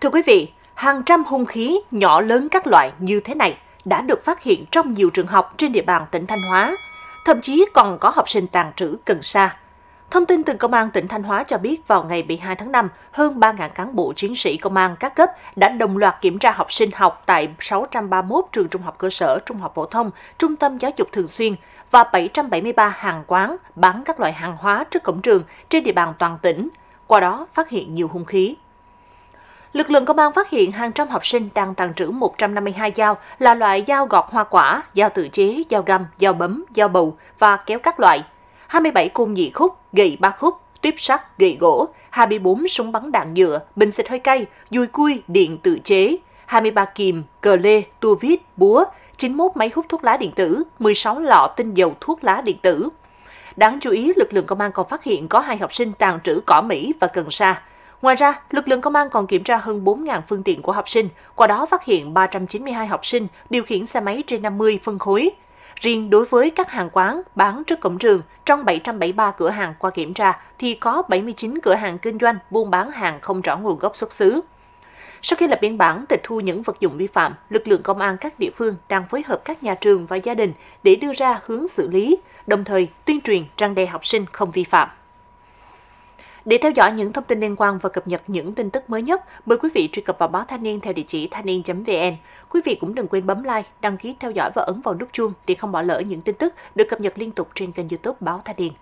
Thưa quý vị, hàng trăm hung khí nhỏ lớn các loại như thế này đã được phát hiện trong nhiều trường học trên địa bàn tỉnh Thanh Hóa, thậm chí còn có học sinh tàn trữ cần sa. Thông tin từ Công an tỉnh Thanh Hóa cho biết vào ngày 12 tháng 5, hơn 3.000 cán bộ chiến sĩ công an các cấp đã đồng loạt kiểm tra học sinh học tại 631 trường trung học cơ sở, trung học phổ thông, trung tâm giáo dục thường xuyên và 773 hàng quán bán các loại hàng hóa trước cổng trường trên địa bàn toàn tỉnh. Qua đó phát hiện nhiều hung khí, Lực lượng công an phát hiện hàng trăm học sinh đang tàng trữ 152 dao là loại dao gọt hoa quả, dao tự chế, dao găm, dao bấm, dao bầu và kéo các loại, 27 cung nhị khúc, gậy ba khúc, tuyếp sắt, gậy gỗ, 24 súng bắn đạn nhựa, bình xịt hơi cay, dùi cui, điện tự chế, 23 kìm, cờ lê, tua vít, búa, 91 máy hút thuốc lá điện tử, 16 lọ tinh dầu thuốc lá điện tử. Đáng chú ý, lực lượng công an còn phát hiện có hai học sinh tàn trữ cỏ Mỹ và cần sa. Ngoài ra, lực lượng công an còn kiểm tra hơn 4.000 phương tiện của học sinh, qua đó phát hiện 392 học sinh điều khiển xe máy trên 50 phân khối. Riêng đối với các hàng quán bán trước cổng trường, trong 773 cửa hàng qua kiểm tra thì có 79 cửa hàng kinh doanh buôn bán hàng không rõ nguồn gốc xuất xứ. Sau khi lập biên bản tịch thu những vật dụng vi phạm, lực lượng công an các địa phương đang phối hợp các nhà trường và gia đình để đưa ra hướng xử lý, đồng thời tuyên truyền răng đe học sinh không vi phạm. Để theo dõi những thông tin liên quan và cập nhật những tin tức mới nhất, mời quý vị truy cập vào báo Thanh niên theo địa chỉ thanh niên.vn. Quý vị cũng đừng quên bấm like, đăng ký theo dõi và ấn vào nút chuông để không bỏ lỡ những tin tức được cập nhật liên tục trên kênh YouTube báo Thanh niên.